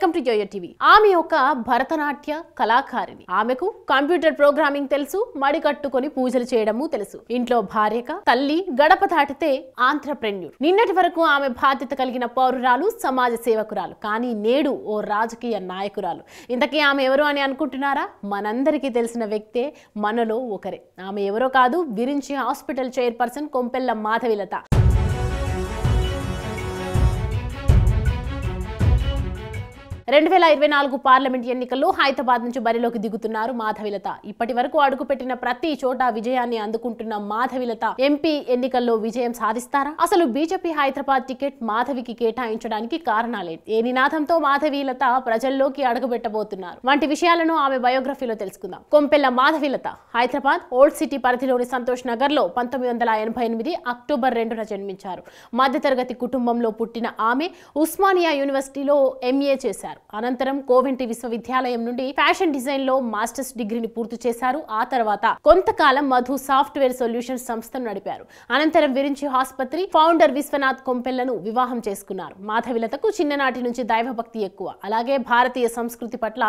welcome to జోయర్ TV ఆమె ఒక భరతనాట్య కళాకారిణి ఆమెకు కంప్యూటర్ ప్రోగ్రామింగ్ తెలుసు మడి కట్టుకొని పూజలు చేయడము తెలుసు ఇంట్లో భార్యక తల్లి గడప దాటితే ఆంధ్రప్రెన్యూర్ నిన్నటి వరకు ఆమె బాధ్యత కలిగిన పౌరురాలు సమాజ సేవకురాలు కానీ నేడు ఓ రాజకీయ నాయకురాలు ఇంతకీ ఆమె ఎవరు అని అనుకుంటున్నారా మనందరికీ తెలిసిన వ్యక్తే మనలో ఒకరే ఆమె ఎవరో కాదు విరించి హాస్పిటల్ చైర్పర్సన్ కొంపెల్ల మాధవిలత రెండు వేల ఇరవై నాలుగు పార్లమెంట్ ఎన్నికల్లో హైదరాబాద్ నుంచి బరిలోకి దిగుతున్నారు మాధవిలత ఇప్పటి వరకు అడుగుపెట్టిన ప్రతి చోట విజయాన్ని అందుకుంటున్న మాధవిలత ఎంపీ ఎన్నికల్లో విజయం సాధిస్తారా అసలు బీజేపీ హైదరాబాద్ టికెట్ మాధవికి కేటాయించడానికి కారణాలే ఏ నినాదంతో మాధవిలత ప్రజల్లోకి అడుగుపెట్టబోతున్నారు వంటి విషయాలను ఆమె బయోగ్రఫీలో తెలుసుకుందాం కొంపెల్ల మాధవిలత హైదరాబాద్ ఓల్డ్ సిటీ పరిధిలోని సంతోష్ నగర్ లో పంతొమ్మిది వందల ఎనభై ఎనిమిది అక్టోబర్ రెండున జన్మించారు మధ్యతరగతి కుటుంబంలో పుట్టిన ఆమె ఉస్మానియా యూనివర్సిటీలో ఎంఏ చేశారు అనంతరం కోవెంటి విశ్వవిద్యాలయం నుండి ఫ్యాషన్ డిజైన్ లో మాస్టర్స్ డిగ్రీని పూర్తి చేశారు ఆ తర్వాత కొంతకాలం మధు సాఫ్ట్వేర్ సొల్యూషన్ సంస్థను నడిపారు అనంతరం విరించి ఆసుపత్రి ఫౌండర్ విశ్వనాథ్ కొంపెల్లను వివాహం చేసుకున్నారు మాధవిలతకు చిన్ననాటి నుంచి దైవభక్తి ఎక్కువ అలాగే భారతీయ సంస్కృతి పట్ల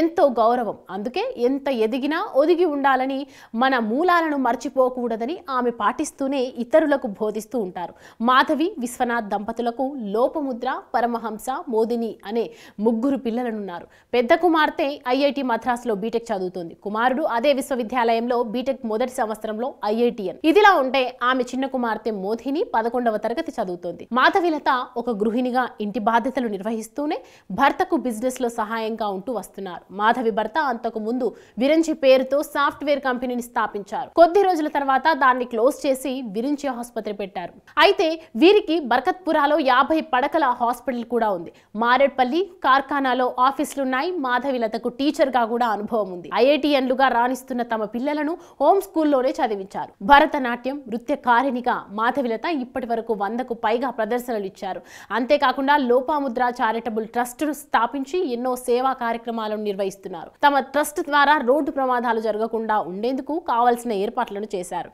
ఎంతో గౌరవం అందుకే ఎంత ఎదిగినా ఒదిగి ఉండాలని మన మూలాలను మర్చిపోకూడదని ఆమె పాటిస్తూనే ఇతరులకు బోధిస్తూ ఉంటారు మాధవి విశ్వనాథ్ దంపతులకు లోపముద్ర పరమహంస మోదిని అనే ముగ్గురు పిల్లలనున్నారు పెద్ద కుమార్తె ఐఐటి మద్రాసులో బీటెక్ చదువుతుంది కుమారుడు అదే విశ్వవిద్యాలయంలో బీటెక్ మొదటి సంవత్సరంలో ఐఐటిఎన్ ఇదిలా ఉంటే ఆమె చిన్న కుమార్తె మోధిని పదకొండవ తరగతి చదువుతోంది మాధవిలత ఒక గృహిణిగా ఇంటి బాధ్యతలు నిర్వహిస్తూనే భర్తకు బిజినెస్ లో సహాయంగా ఉంటూ వస్తున్నారు మాధవి భర్త అంతకు ముందు విరంచి పేరుతో సాఫ్ట్వేర్ కంపెనీని స్థాపించారు కొద్ది రోజుల తర్వాత దాన్ని క్లోజ్ చేసి విరించి ఆసుపత్రి పెట్టారు అయితే వీరికి బర్కత్పురాలో యాభై పడకల హాస్పిటల్ కూడా ఉంది మారేడ్పల్లి కార్ కార్ఖానాలో ఆఫీసులున్నాయి మాధవిలతకు టీచర్గా కూడా అనుభవం ఉంది ఐఐటిఎన్లుగా రాణిస్తున్న తమ పిల్లలను హోమ్ స్కూల్లోనే చదివించారు భరతనాట్యం నృత్య కారిణిగా మాధవిలత ఇప్పటి వరకు వందకు పైగా ప్రదర్శనలు ఇచ్చారు అంతేకాకుండా లోపాముద్ర చారిటబుల్ ట్రస్ట్ను స్థాపించి ఎన్నో సేవా కార్యక్రమాలను నిర్వహిస్తున్నారు తమ ట్రస్ట్ ద్వారా రోడ్డు ప్రమాదాలు జరగకుండా ఉండేందుకు కావలసిన ఏర్పాట్లను చేశారు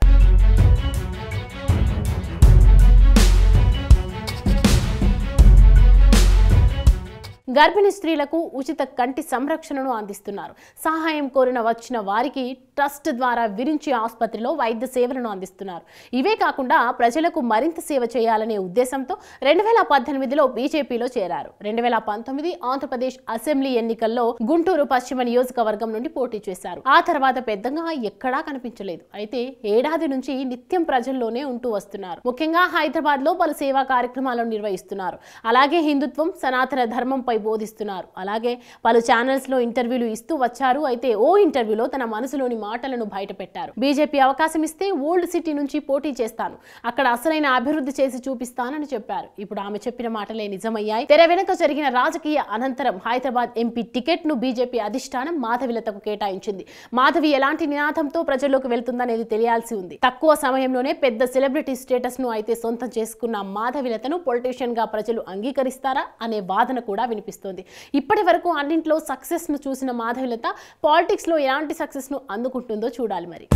గర్భిణీ స్త్రీలకు ఉచిత కంటి సంరక్షణను అందిస్తున్నారు సహాయం కోరిన వచ్చిన వారికి ట్రస్ట్ ద్వారా విరించి ఆసుపత్రిలో వైద్య సేవలను అందిస్తున్నారు ఇవే కాకుండా ప్రజలకు మరింత సేవ చేయాలనే ఉద్దేశంతో రెండు వేల పద్దెనిమిదిలో బీజేపీలో చేరారు రెండు వేల పంతొమ్మిది ఆంధ్రప్రదేశ్ అసెంబ్లీ ఎన్నికల్లో గుంటూరు పశ్చిమ నియోజకవర్గం నుండి పోటీ చేశారు ఆ తర్వాత పెద్దగా ఎక్కడా కనిపించలేదు అయితే ఏడాది నుంచి నిత్యం ప్రజల్లోనే ఉంటూ వస్తున్నారు ముఖ్యంగా హైదరాబాద్ లో పలు సేవా కార్యక్రమాలను నిర్వహిస్తున్నారు అలాగే హిందుత్వం సనాతన ధర్మంపై విషయాలపై బోధిస్తున్నారు అలాగే పలు ఛానల్స్లో ఇంటర్వ్యూలు ఇస్తూ వచ్చారు అయితే ఓ ఇంటర్వ్యూలో తన మనసులోని మాటలను బయటపెట్టారు బీజేపీ అవకాశం ఇస్తే ఓల్డ్ సిటీ నుంచి పోటీ చేస్తాను అక్కడ అసలైన అభివృద్ధి చేసి చూపిస్తానని చెప్పారు ఇప్పుడు ఆమె చెప్పిన మాటలే నిజమయ్యాయి తెర వెనుక జరిగిన రాజకీయ అనంతరం హైదరాబాద్ ఎంపీ టికెట్ ను బీజేపీ అధిష్టానం మాధవిలతకు కేటాయించింది మాధవి ఎలాంటి నినాదంతో ప్రజల్లోకి వెళ్తుందనేది తెలియాల్సి ఉంది తక్కువ సమయంలోనే పెద్ద సెలబ్రిటీ స్టేటస్ ను అయితే సొంతం చేసుకున్న మాధవిలతను పొలిటీషియన్ గా ప్రజలు అంగీకరిస్తారా అనే వాదన కూడా వినిపి చూపిస్తోంది ఇప్పటి వరకు అన్నింట్లో సక్సెస్ను చూసిన మాధవిలత పాలిటిక్స్లో ఎలాంటి సక్సెస్ను అందుకుంటుందో చూడాలి మరి